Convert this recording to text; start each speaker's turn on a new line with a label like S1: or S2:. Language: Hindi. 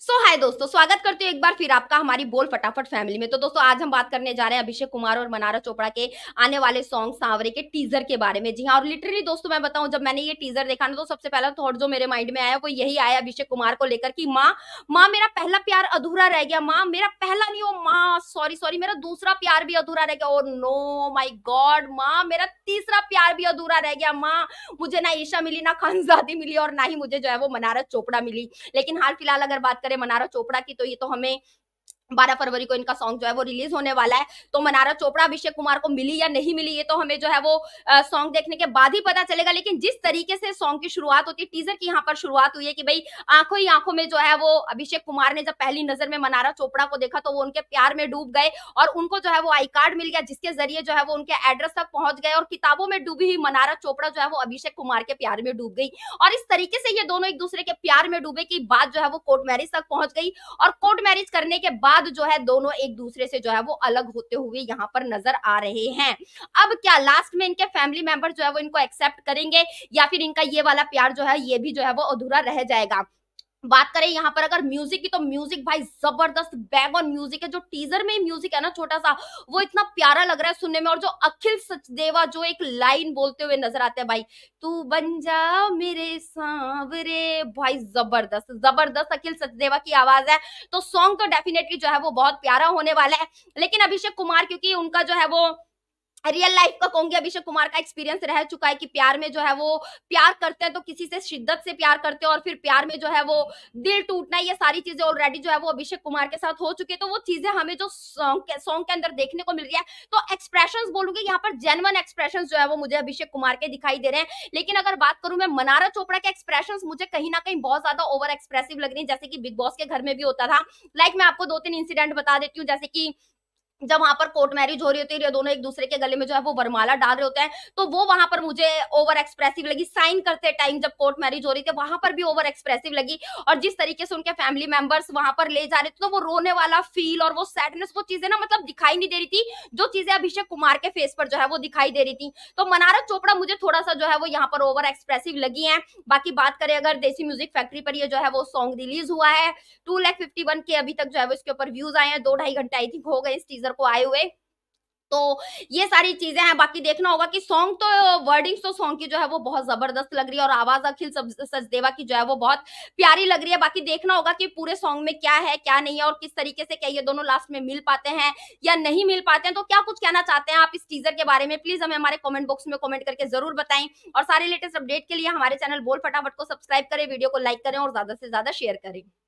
S1: सो हाय दोस्तों स्वागत करती हूँ एक बार फिर आपका हमारी बोल फटाफट फैमिली में तो दोस्तों आज हम बात करने जा रहे हैं अभिषेक कुमार और मनारा चोपड़ा के आने वाले सॉन्ग सांवरे के टीजर के बारे में जी हाँ और लिटरली दोस्तों मैं बताऊं जब मैंने ये टीजर देखा ना तो सबसे पहला थॉट जो मेरे माइंड में आया वो यही आया अभिषेक कुमार को लेकर की माँ माँ मेरा पहला प्यार अधूरा रह गया माँ मेरा पहला नहीं हो माँ सॉरी सॉरी मेरा दूसरा प्यार भी अधूरा रह गया और नो माई गॉड माँ मेरा तीसरा प्यार भी अधूरा रह गया माँ मुझे ना ईशा मिली ना खानजादी मिली और ना ही मुझे जो है वो मनारस चोपड़ा मिली लेकिन हाल फिलहाल अगर बात करें मनारा चोपड़ा की तो ये तो हमें बारह फरवरी को इनका सॉन्ग जो है वो रिलीज होने वाला है तो मनारा चोपड़ा अभिषेक कुमार को मिली या नहीं मिली ये तो हमें जो है वो सॉन्ग देखने के बाद ही पता चलेगा लेकिन जिस तरीके से सॉन्ग की शुरुआत होती है टीजर की यहाँ पर शुरुआत हुई है कि भाई आंखों ही आंखों में जो है वो अभिषेक कुमार ने जब पहली नजर में मनारा चोपड़ा को देखा तो वो उनके प्यार में डूब गए और उनको जो है वो आई कार्ड मिल गया जिसके जरिए जो है वो उनके एड्रेस तक पहुंच गए और किताबों में डूबी हुई मनारा चोपड़ा जो है वो अभिषेक कुमार के प्यार में डूब गई और इस तरीके से ये दोनों एक दूसरे के प्यार में डूबे की बात जो है वो कोर्ट मैरिज तक पहुंच गई और कोर्ट मैरिज करने के बाद बाद जो है दोनों एक दूसरे से जो है वो अलग होते हुए यहाँ पर नजर आ रहे हैं अब क्या लास्ट में इनके फैमिली मेंबर जो है वो इनको एक्सेप्ट करेंगे या फिर इनका ये वाला प्यार जो है ये भी जो है वो अधूरा रह जाएगा बात करें यहाँ पर अगर म्यूजिक की तो म्यूजिक भाई जबरदस्त बैग ऑन म्यूजिक है जो टीजर में म्यूजिक है ना छोटा सा वो इतना प्यारा लग रहा है सुनने में और जो अखिल सचदेवा जो एक लाइन बोलते हुए नजर आते हैं भाई तू बन जा मेरे सांवरे भाई जबरदस्त जबरदस्त अखिल सचदेवा की आवाज है तो सॉन्ग तो डेफिनेटली जो है वो बहुत प्यारा होने वाला है लेकिन अभिषेक कुमार क्योंकि उनका जो है वो रियल लाइफ का कहूंगी अभिषेक कुमार का एक्सपीरियंस रह चुका है कि प्यार में जो है वो प्यार करते हैं तो किसी से शिद्दत से प्यार करते हैं और फिर प्यार में जो है वो दिल टूटना ये सारी चीजें ऑलरेडी जो है वो अभिषेक कुमार के साथ हो चुकी है तो वो चीजें हमें जो सॉन्ग के सॉन्ग के अंदर देखने को मिल रही है तो एक्सप्रेशन बोलूंगी यहाँ पर जेनवन एक्सप्रेशन जो है वो मुझे अभिषेक कुमार के दिखाई दे रहे हैं लेकिन अगर बात करूं मैं मनारा चोपड़ा के एक्सप्रेशन मुझे कहीं ना कहीं बहुत ज्यादा ओवर एक्सप्रेसिव लग रही है जैसे कि बिग बॉस के घर में भी होता था लाइक मैं आपको दो तीन इंसिडेंट बता देती हूँ जैसे कि जब वहां पर कोर्ट मैरिज हो रही होती है तो दोनों एक दूसरे के गले में जो है वो वरमाला डाल रहे होते हैं तो वो वहां पर मुझे ओवर एक्सप्रेसिव लगी साइन करते टाइम जब कोर्ट मैरिज हो रही थी वहां पर भी ओवर एक्सप्रेसिव लगी और जिस तरीके से उनके फैमिली मेंबर्स वहां पर ले जा रहे थे तो वो रोने वाला फील और वो सैडनेस वो चीजें ना मतलब दिखाई नहीं दे रही थी जो चीजें अभिषेक कुमार के फेस पर जो है वो दिखाई दे रही थी तो मनारत चोपड़ा मुझे थोड़ा सा जो है वो यहाँ पर ओवर एक्सप्रेसिव लगी है बाकी बात करें अगर देसी म्यूजिक फैक्ट्री पर ये जो है वो सॉन्ग रिलीज हुआ है टू के अभी तक जो है वो इसके ऊपर व्यूज आए हैं दो ढाई घंटे आई थिंक हो गए इस टीजर सर को आए हुए तो ये सारी चीजें हैं बाकी देखना होगा कि सॉन्ग तो वर्डिंग्स तो सॉन्ग की जो है वो बहुत जबरदस्त लग रही है और आवाज अखिल सचदेवा की जो है वो बहुत प्यारी लग रही है बाकी देखना होगा कि पूरे सॉन्ग में क्या है क्या नहीं है और किस तरीके से क्या ये दोनों लास्ट में मिल पाते हैं या नहीं मिल पाते हैं तो क्या कुछ कहना चाहते हैं आप इस टीजर के बारे में प्लीज हमें हमारे कॉमेंट बॉक्स में कॉमेंट करके जरूर बताएं और सारे लेटेस्ट अपडेट के लिए हमारे चैनल बोल फटाफट को सब्सक्राइब करें वीडियो को लाइक करें और ज्यादा से ज्यादा शेयर करें